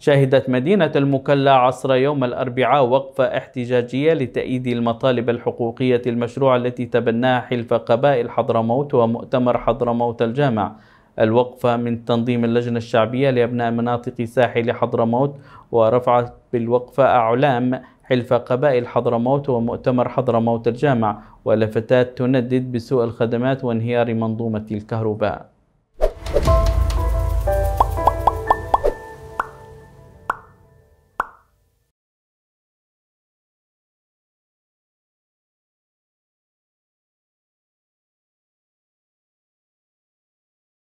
شهدت مدينة المكلا عصر يوم الأربعاء وقفة احتجاجية لتأييد المطالب الحقوقية المشروعة التي تبناها حلف قبائل حضرموت ومؤتمر حضرموت الجامع الوقفة من تنظيم اللجنة الشعبية لأبناء مناطق ساحل حضرموت ورفعت بالوقفة أعلام حلف قبائل حضرموت ومؤتمر حضرموت الجامع ولفتات تندد بسوء الخدمات وانهيار منظومة الكهرباء